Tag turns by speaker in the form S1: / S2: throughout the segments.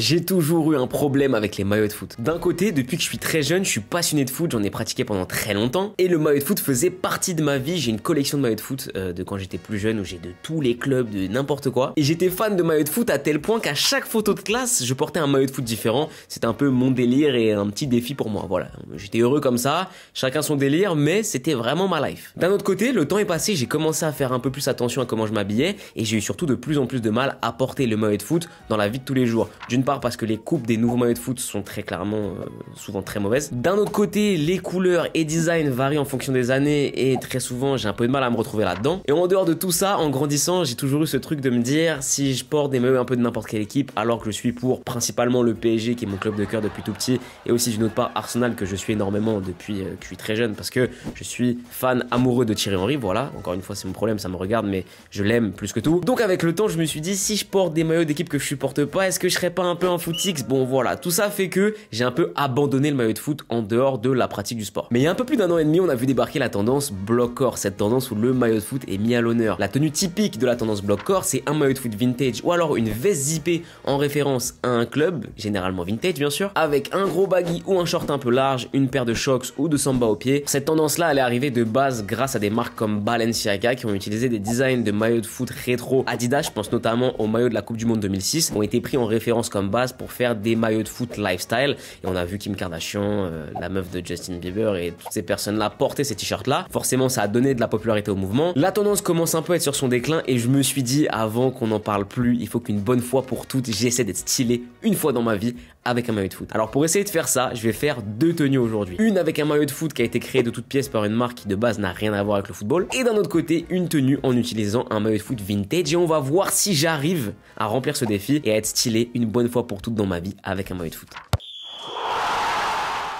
S1: J'ai toujours eu un problème avec les maillots de foot. D'un côté, depuis que je suis très jeune, je suis passionné de foot, j'en ai pratiqué pendant très longtemps, et le maillot de foot faisait partie de ma vie. J'ai une collection de maillots de foot euh, de quand j'étais plus jeune, où j'ai de tous les clubs, de n'importe quoi. Et j'étais fan de maillots de foot à tel point qu'à chaque photo de classe, je portais un maillot de foot différent. C'était un peu mon délire et un petit défi pour moi. Voilà, j'étais heureux comme ça, chacun son délire, mais c'était vraiment ma life. D'un autre côté, le temps est passé, j'ai commencé à faire un peu plus attention à comment je m'habillais, et j'ai eu surtout de plus en plus de mal à porter le maillot de foot dans la vie de tous les jours parce que les coupes des nouveaux maillots de foot sont très clairement euh, souvent très mauvaises. D'un autre côté, les couleurs et design varient en fonction des années et très souvent j'ai un peu de mal à me retrouver là-dedans. Et en dehors de tout ça, en grandissant, j'ai toujours eu ce truc de me dire si je porte des maillots un peu de n'importe quelle équipe alors que je suis pour principalement le PSG qui est mon club de coeur depuis tout petit et aussi d'une autre part Arsenal que je suis énormément depuis euh, que je suis très jeune parce que je suis fan amoureux de Thierry Henry, voilà, encore une fois c'est mon problème, ça me regarde mais je l'aime plus que tout. Donc avec le temps, je me suis dit si je porte des maillots d'équipe que je supporte pas, est-ce que je serais pas un un foot x bon voilà, tout ça fait que j'ai un peu abandonné le maillot de foot en dehors de la pratique du sport. Mais il y a un peu plus d'un an et demi, on a vu débarquer la tendance bloc corps, cette tendance où le maillot de foot est mis à l'honneur. La tenue typique de la tendance block corps, c'est un maillot de foot vintage ou alors une veste zippée en référence à un club, généralement vintage bien sûr, avec un gros baggy ou un short un peu large, une paire de shocks ou de samba au pied. Cette tendance-là, elle est arrivée de base grâce à des marques comme Balenciaga qui ont utilisé des designs de maillots de foot rétro. Adidas, je pense notamment au maillot de la Coupe du Monde 2006, ont été pris en référence comme base pour faire des maillots de foot lifestyle. Et on a vu Kim Kardashian, euh, la meuf de Justin Bieber et toutes ces personnes-là porter ces t-shirts-là. Forcément, ça a donné de la popularité au mouvement. La tendance commence un peu à être sur son déclin et je me suis dit, avant qu'on n'en parle plus, il faut qu'une bonne fois pour toutes, j'essaie d'être stylé une fois dans ma vie avec un maillot de foot. Alors pour essayer de faire ça, je vais faire deux tenues aujourd'hui. Une avec un maillot de foot qui a été créé de toutes pièces par une marque qui de base n'a rien à voir avec le football. Et d'un autre côté, une tenue en utilisant un maillot de foot vintage. Et on va voir si j'arrive à remplir ce défi et à être stylé une bonne fois pour toutes dans ma vie avec un maillot de foot.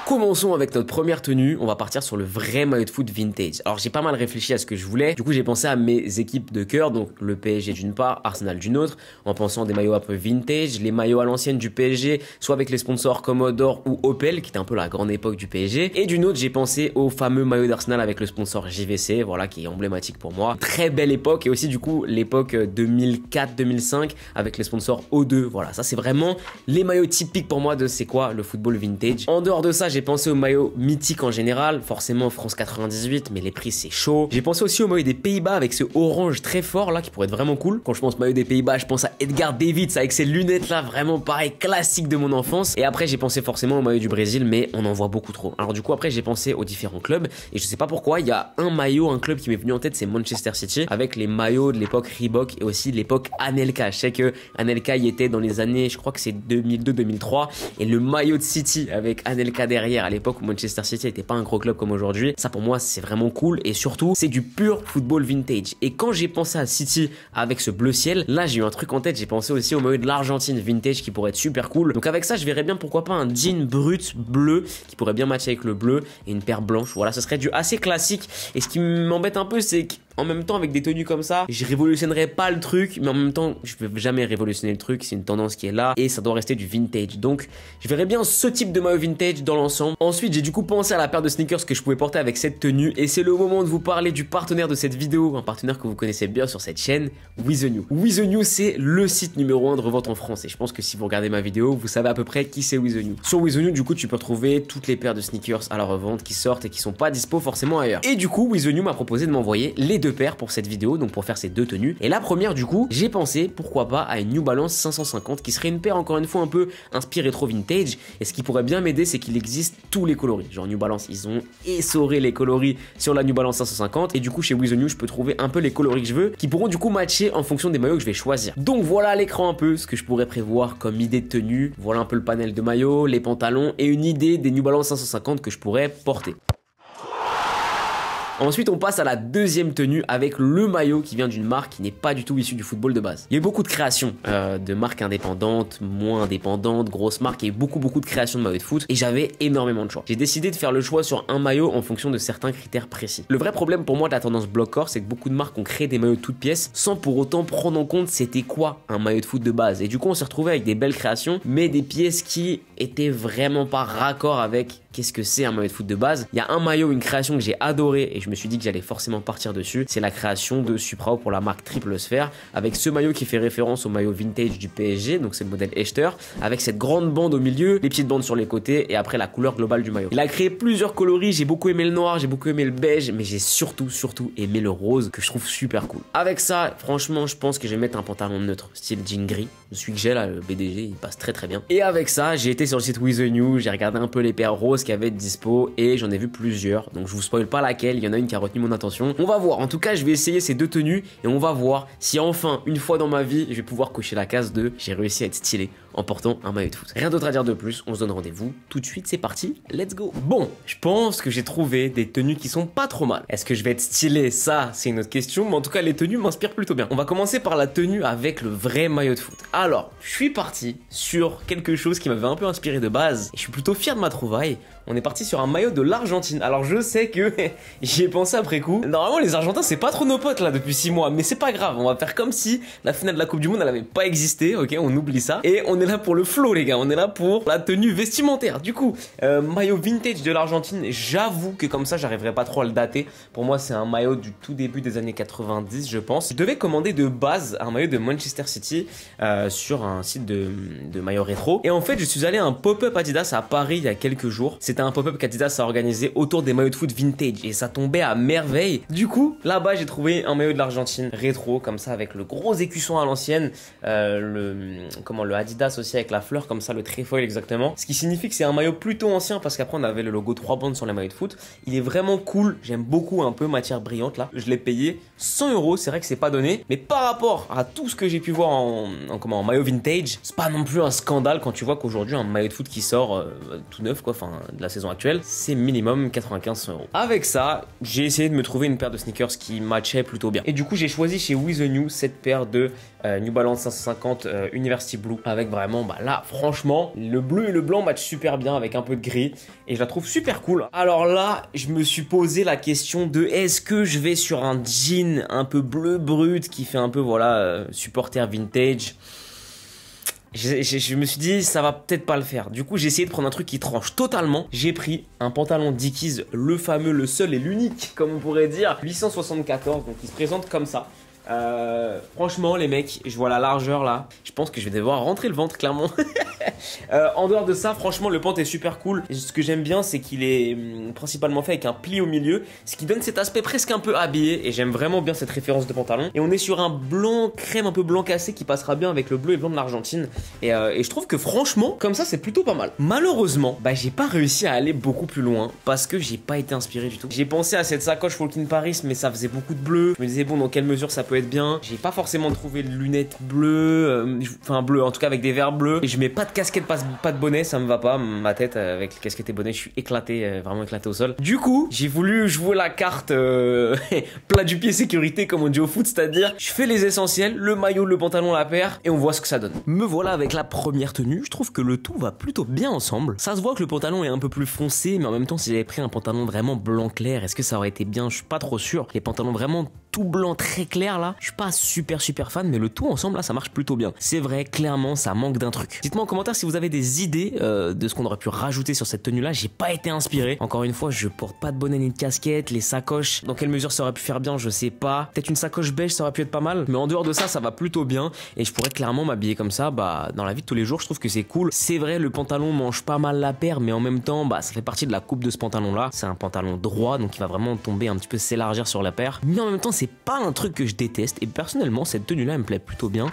S1: Commençons avec notre première tenue. On va partir sur le vrai maillot de foot vintage. Alors j'ai pas mal réfléchi à ce que je voulais. Du coup j'ai pensé à mes équipes de cœur, donc le PSG d'une part, Arsenal d'une autre, en pensant à des maillots un peu vintage, les maillots à l'ancienne du PSG, soit avec les sponsors Commodore ou Opel, qui était un peu la grande époque du PSG. Et d'une autre j'ai pensé au fameux maillot d'Arsenal avec le sponsor JVC, voilà qui est emblématique pour moi. Très belle époque et aussi du coup l'époque 2004-2005 avec les sponsors O2. Voilà ça c'est vraiment les maillots typiques pour moi de c'est quoi le football vintage. En dehors de ça j'ai pensé au maillot mythique en général, forcément France 98, mais les prix c'est chaud. J'ai pensé aussi au maillot des Pays-Bas avec ce orange très fort là qui pourrait être vraiment cool. Quand je pense maillot des Pays-Bas, je pense à Edgar Davids avec ses lunettes là, vraiment pareil, classique de mon enfance. Et après j'ai pensé forcément au maillot du Brésil, mais on en voit beaucoup trop. Alors du coup après j'ai pensé aux différents clubs et je sais pas pourquoi, il y a un maillot, un club qui m'est venu en tête, c'est Manchester City avec les maillots de l'époque Reebok et aussi de l'époque Anelka. Je sais que Anelka y était dans les années, je crois que c'est 2002-2003 et le maillot de City avec Anelka derrière à l'époque où Manchester City n'était pas un gros club comme aujourd'hui. Ça pour moi c'est vraiment cool et surtout c'est du pur football vintage. Et quand j'ai pensé à City avec ce bleu ciel, là j'ai eu un truc en tête, j'ai pensé aussi au maillot de l'Argentine vintage qui pourrait être super cool. Donc avec ça je verrais bien pourquoi pas un jean brut bleu qui pourrait bien matcher avec le bleu et une paire blanche. Voilà, ce serait du assez classique. Et ce qui m'embête un peu c'est que en même temps, avec des tenues comme ça, je révolutionnerai pas le truc, mais en même temps, je peux jamais révolutionner le truc. C'est une tendance qui est là et ça doit rester du vintage. Donc, je verrais bien ce type de maillot vintage dans l'ensemble. Ensuite, j'ai du coup pensé à la paire de sneakers que je pouvais porter avec cette tenue et c'est le moment de vous parler du partenaire de cette vidéo, un partenaire que vous connaissez bien sur cette chaîne, With the New. With the New, c'est le site numéro 1 de revente en France et je pense que si vous regardez ma vidéo, vous savez à peu près qui c'est With the New. Sur With the New, du coup, tu peux trouver toutes les paires de sneakers à la revente qui sortent et qui sont pas dispo forcément ailleurs. Et du coup, With New m'a proposé de m'envoyer les deux paires pour cette vidéo, donc pour faire ces deux tenues. Et la première du coup, j'ai pensé pourquoi pas à une New Balance 550 qui serait une paire encore une fois un peu inspirée trop vintage. Et ce qui pourrait bien m'aider, c'est qu'il existe tous les coloris. Genre New Balance, ils ont essoré les coloris sur la New Balance 550 et du coup chez With New, je peux trouver un peu les coloris que je veux qui pourront du coup matcher en fonction des maillots que je vais choisir. Donc voilà l'écran un peu ce que je pourrais prévoir comme idée de tenue. Voilà un peu le panel de maillots, les pantalons et une idée des New Balance 550 que je pourrais porter. Ensuite, on passe à la deuxième tenue avec le maillot qui vient d'une marque qui n'est pas du tout issue du football de base. Il y a eu beaucoup de créations euh, de marques indépendantes, moins indépendantes, grosses marques et beaucoup beaucoup de créations de maillots de foot et j'avais énormément de choix. J'ai décidé de faire le choix sur un maillot en fonction de certains critères précis. Le vrai problème pour moi de la tendance block corps, c'est que beaucoup de marques ont créé des maillots de toutes pièces sans pour autant prendre en compte c'était quoi un maillot de foot de base. Et du coup, on s'est retrouvé avec des belles créations, mais des pièces qui étaient vraiment pas raccord avec qu'est-ce que c'est un maillot de foot de base. Il y a un maillot, une création que j'ai adoré et je je me suis dit que j'allais forcément partir dessus. C'est la création de Suprao pour la marque Triple Sphère, avec ce maillot qui fait référence au maillot vintage du PSG, donc c'est le modèle Echter, avec cette grande bande au milieu, les petites bandes sur les côtés et après la couleur globale du maillot. Il a créé plusieurs coloris, j'ai beaucoup aimé le noir, j'ai beaucoup aimé le beige, mais j'ai surtout, surtout aimé le rose que je trouve super cool. Avec ça, franchement, je pense que je vais mettre un pantalon neutre, style jean gris. Celui que j'ai là, le BDG, il passe très très bien. Et avec ça, j'ai été sur le site With The New, j'ai regardé un peu les paires roses qu'il y avait de dispo et j'en ai vu plusieurs. Donc je vous spoil pas laquelle, il y en a qui a retenu mon attention. On va voir. En tout cas, je vais essayer ces deux tenues et on va voir si enfin, une fois dans ma vie, je vais pouvoir cocher la case de j'ai réussi à être stylé en portant un maillot de foot. Rien d'autre à dire de plus, on se donne rendez-vous. Tout de suite, c'est parti, let's go Bon, je pense que j'ai trouvé des tenues qui sont pas trop mal. Est-ce que je vais être stylé Ça, c'est une autre question, mais en tout cas, les tenues m'inspirent plutôt bien. On va commencer par la tenue avec le vrai maillot de foot. Alors, je suis parti sur quelque chose qui m'avait un peu inspiré de base. Je suis plutôt fier de ma trouvaille. On est parti sur un maillot de l'Argentine. Alors, je sais que j'y ai pensé après coup. Normalement, les Argentins, c'est pas trop nos potes là depuis 6 mois, mais c'est pas grave. On va faire comme si la finale de la Coupe du Monde, elle pas existé, ok On oublie ça. Et on est là pour le flow, les gars. On est là pour la tenue vestimentaire. Du coup, euh, maillot vintage de l'Argentine. J'avoue que comme ça, j'arriverai pas trop à le dater. Pour moi, c'est un maillot du tout début des années 90, je pense. Je devais commander de base un maillot de Manchester City euh, sur un site de, de maillot rétro. Et en fait, je suis allé à un pop-up Adidas à Paris il y a quelques jours. C'était un pop-up qu'Adidas a organisé autour des maillots de foot vintage. Et ça tombait à merveille. Du coup, là-bas, j'ai trouvé un maillot de l'Argentine rétro, comme ça, avec le gros écusson à l'ancienne. Euh, le, comment, le Adidas associé avec la fleur, comme ça le trefoil exactement. Ce qui signifie que c'est un maillot plutôt ancien parce qu'après on avait le logo 3 bandes sur les maillots de foot. Il est vraiment cool, j'aime beaucoup un peu matière brillante là. Je l'ai payé 100 euros, c'est vrai que c'est pas donné, mais par rapport à tout ce que j'ai pu voir en, comment, maillot vintage, c'est pas non plus un scandale quand tu vois qu'aujourd'hui un maillot de foot qui sort euh, tout neuf quoi, enfin de la saison actuelle, c'est minimum 95 euros. Avec ça, j'ai essayé de me trouver une paire de sneakers qui matchait plutôt bien. Et du coup j'ai choisi chez With the New cette paire de euh, New Balance 550 euh, University Blue avec vraiment, bah là, franchement, le bleu et le blanc matchent super bien avec un peu de gris et je la trouve super cool. Alors là, je me suis posé la question de est-ce que je vais sur un jean un peu bleu brut qui fait un peu, voilà, euh, supporter vintage je, me suis dit, ça va peut-être pas le faire. Du coup, j'ai essayé de prendre un truc qui tranche totalement. J'ai pris un pantalon Dickies, le fameux, le seul et l'unique, comme on pourrait dire, 874, donc il se présente comme ça. Euh, franchement, les mecs, je vois la largeur là. Je pense que je vais devoir rentrer le ventre, clairement. Euh, en dehors de ça, franchement, le pant est super cool. Ce que j'aime bien, c'est qu'il est hum, principalement fait avec un pli au milieu, ce qui donne cet aspect presque un peu habillé. Et j'aime vraiment bien cette référence de pantalon. Et on est sur un blanc crème un peu blanc cassé qui passera bien avec le bleu et blanc de l'Argentine. Et, euh, je trouve que franchement, comme ça, c'est plutôt pas mal. Malheureusement, bah j'ai pas réussi à aller beaucoup plus loin parce que j'ai pas été inspiré du tout. J'ai pensé à cette sacoche Walking Paris, mais ça faisait beaucoup de bleu. Je me disais bon, dans quelle mesure ça peut bien. J'ai pas forcément trouvé de lunettes bleues, euh, enfin bleues, en tout cas avec des verres bleus. Et je mets pas de casquette, pas, de bonnet, ça me va pas. Ma tête euh, avec casquette et bonnet, je suis éclaté, euh, vraiment éclaté au sol. Du coup, j'ai voulu jouer la carte plat du pied sécurité comme on dit au foot, c'est-à-dire je fais les essentiels, le maillot, le pantalon, la paire, et on voit ce que ça donne. Me voilà avec la première tenue, je trouve que le tout va plutôt bien ensemble. Ça se voit que le pantalon est un peu plus foncé, mais en même temps, si j'avais pris un pantalon vraiment blanc clair, est-ce que ça aurait été bien Je suis pas trop sûr. Les pantalons vraiment blanc très clair là, je suis pas super super fan, mais le tout ensemble là, ça marche plutôt bien. C'est vrai, clairement, ça manque d'un truc. Dites-moi en commentaire si vous avez des idées euh, de ce qu'on aurait pu rajouter sur cette tenue là. J'ai pas été inspiré. Encore une fois, je porte pas de bonnet ni de casquette, les sacoches. Dans quelle mesure ça aurait pu faire bien, je sais pas. Peut-être une sacoche beige, ça aurait pu être pas mal. Mais en dehors de ça, ça va plutôt bien. Et je pourrais clairement m'habiller comme ça, bah dans la vie de tous les jours, je trouve que c'est cool. C'est vrai, le pantalon mange pas mal la paire, mais en même temps, bah ça fait partie de la coupe de ce pantalon là. C'est un pantalon droit, donc il va vraiment tomber un petit peu s'élargir sur la paire. Mais en même temps, c'est pas un truc que je déteste. Et personnellement, cette tenue-là, me plaît plutôt bien.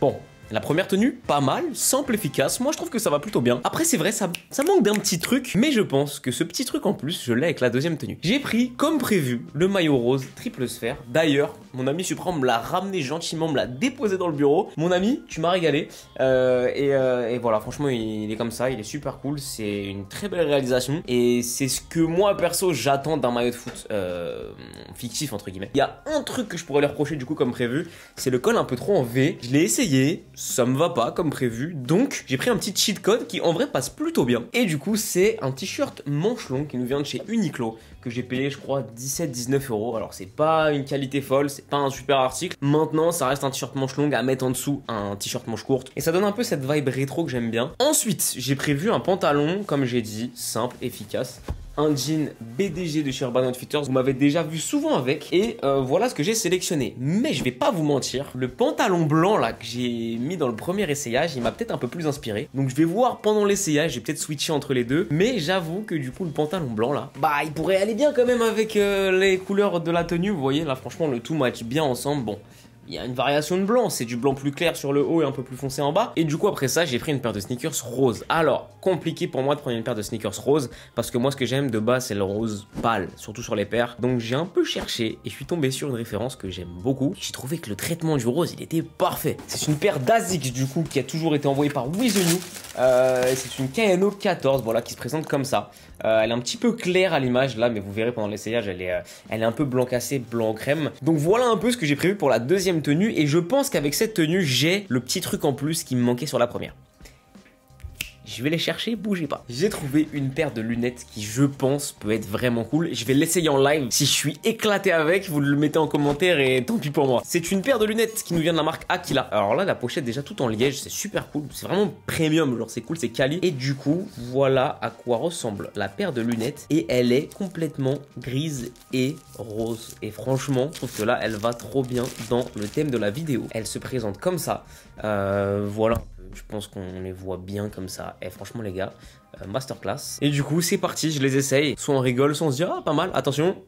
S1: Bon, la première tenue, pas mal, simple, efficace. Moi, je trouve que ça va plutôt bien. Après, c'est vrai, ça, ça manque d'un petit truc, mais je pense que ce petit truc en plus, je l'ai avec la deuxième tenue. J'ai pris, comme prévu, le maillot rose triple sphère. D'ailleurs, mon ami Supra me l'a ramené gentiment, me l'a déposé dans le bureau. Mon ami, tu m'as régalé. Euh, euh, et, voilà, franchement, il, est comme ça, il est super cool. C'est une très belle réalisation. Et c'est ce que moi, perso, j'attends d'un maillot de foot euh, fictif, entre guillemets. Il y a un truc que je pourrais leur reprocher, du coup, comme prévu, c'est le col un peu trop en V. Je l'ai essayé, ça me va pas comme prévu. Donc, j'ai pris un petit cheat code qui en vrai passe plutôt bien. Et du coup, c'est un t-shirt manche long qui nous vient de chez Uniqlo que j'ai payé, je crois, 17-19 euros. Alors, c'est pas une qualité folle, c'est pas un super article. Maintenant, ça reste un t-shirt manche longue à mettre en dessous un t-shirt manche courte. Et ça donne un peu cette vibe rétro que j'aime bien. Ensuite, j'ai prévu un pantalon, comme j'ai dit, simple, efficace un jean BDG de chez Urban Outfitters. Vous m'avez déjà vu souvent avec. Et euh, voilà ce que j'ai sélectionné. Mais je vais pas vous mentir, le pantalon blanc là que j'ai mis dans le premier essayage, il m'a peut-être un peu plus inspiré. Donc je vais voir pendant l'essayage, j'ai peut-être switché entre les deux. Mais j'avoue que du coup, le pantalon blanc là, bah il pourrait aller bien quand même avec euh, les couleurs de la tenue. Vous voyez là, franchement, le tout match bien ensemble. Bon il y a une variation de blanc, c'est du blanc plus clair sur le haut et un peu plus foncé en bas. Et du coup après ça j'ai pris une paire de sneakers rose. Alors compliqué pour moi de prendre une paire de sneakers rose parce que moi ce que j'aime de bas c'est le rose pâle, surtout sur les paires. Donc j'ai un peu cherché et je suis tombé sur une référence que j'aime beaucoup. J'ai trouvé que le traitement du rose il était parfait. C'est une paire d'Asics du coup qui a toujours été envoyée par Wizenu. Euh, c'est une KNO 14 voilà qui se présente comme ça. Euh, elle est un petit peu claire à l'image là, mais vous verrez pendant l'essayage, elle est, euh, elle est un peu blanc cassé, blanc crème. Donc voilà un peu ce que j'ai prévu pour la deuxième tenue, et je pense qu'avec cette tenue, j'ai le petit truc en plus qui me manquait sur la première. Je vais les chercher, bougez pas. J'ai trouvé une paire de lunettes qui, je pense, peut être vraiment cool. Je vais l'essayer en live. Si je suis éclaté avec, vous le mettez en commentaire et tant pis pour moi. C'est une paire de lunettes qui nous vient de la marque Aquila. Alors là, la pochette déjà tout en liège, c'est super cool. C'est vraiment premium, genre c'est cool, c'est quali. Et du coup, voilà à quoi ressemble la paire de lunettes. Et elle est complètement grise et rose. Et franchement, je trouve que là, elle va trop bien dans le thème de la vidéo. Elle se présente comme ça. Euh, voilà euh, je pense qu'on les voit bien comme ça. Et eh, franchement, les gars, euh, masterclass. Et du coup, c'est parti, je les essaye. Soit on rigole, soit on se dit, ah, pas mal, attention.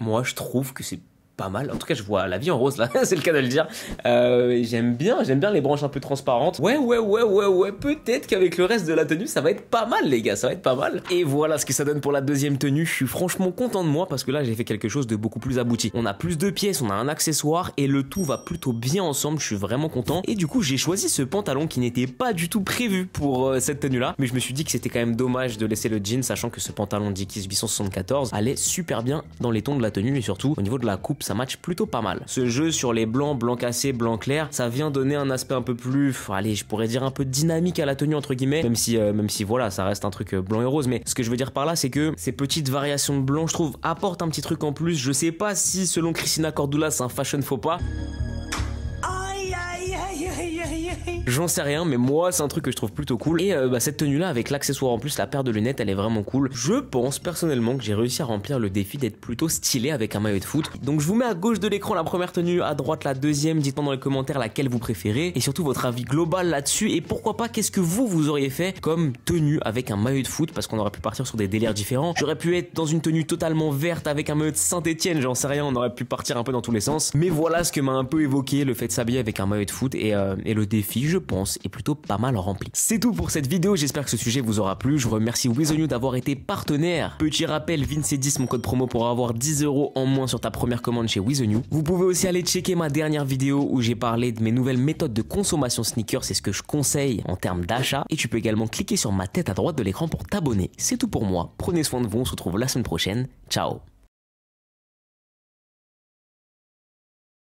S1: Moi, je trouve que c'est pas mal. En tout cas, je vois la vie en rose là, c'est le cas de le dire. Euh, j'aime bien, j'aime bien les branches un peu transparentes. Ouais, ouais, ouais, ouais, ouais. Peut-être qu'avec le reste de la tenue, ça va être pas mal, les gars, ça va être pas mal. Et voilà ce que ça donne pour la deuxième tenue. Je suis franchement content de moi parce que là, j'ai fait quelque chose de beaucoup plus abouti. On a plus de pièces, on a un accessoire et le tout va plutôt bien ensemble. Je suis vraiment content. Et du coup, j'ai choisi ce pantalon qui n'était pas du tout prévu pour euh, cette tenue là, mais je me suis dit que c'était quand même dommage de laisser le jean, sachant que ce pantalon Dickies 874 allait super bien dans les tons de la tenue et surtout au niveau de la coupe ça match plutôt pas mal. Ce jeu sur les blancs, blanc cassé, blanc clair, ça vient donner un aspect un peu plus, allez, je pourrais dire un peu dynamique à la tenue entre guillemets, même si, euh, même si voilà, ça reste un truc euh, blanc et rose. Mais ce que je veux dire par là, c'est que ces petites variations de blanc, je trouve, apportent un petit truc en plus. Je sais pas si selon Christina Cordula, c'est un fashion faux pas. J'en sais rien, mais moi, c'est un truc que je trouve plutôt cool. Et euh, bah, cette tenue-là, avec l'accessoire en plus, la paire de lunettes, elle est vraiment cool. Je pense personnellement que j'ai réussi à remplir le défi d'être plutôt stylé avec un maillot de foot. Donc je vous mets à gauche de l'écran la première tenue, à droite la deuxième. Dites-moi dans les commentaires laquelle vous préférez et surtout votre avis global là-dessus. Et pourquoi pas, qu'est-ce que vous, vous auriez fait comme tenue avec un maillot de foot parce qu'on aurait pu partir sur des délires différents. J'aurais pu être dans une tenue totalement verte avec un maillot de Saint-Etienne, j'en sais rien, on aurait pu partir un peu dans tous les sens. Mais voilà ce que m'a un peu évoqué le fait de s'habiller avec un maillot de foot et, euh, le défi pense, est plutôt pas mal rempli. C'est tout pour cette vidéo, j'espère que ce sujet vous aura plu. Je vous remercie Wizonu d'avoir été partenaire. Petit rappel, Vince10, mon code promo pour avoir 10 euros en moins sur ta première commande chez Wizonu. Vous pouvez aussi aller checker ma dernière vidéo où j'ai parlé de mes nouvelles méthodes de consommation sneakers, c'est ce que je conseille en termes d'achat. Et tu peux également cliquer sur ma tête à droite de l'écran pour t'abonner. C'est tout pour moi, prenez soin de vous, on se retrouve la semaine prochaine. Ciao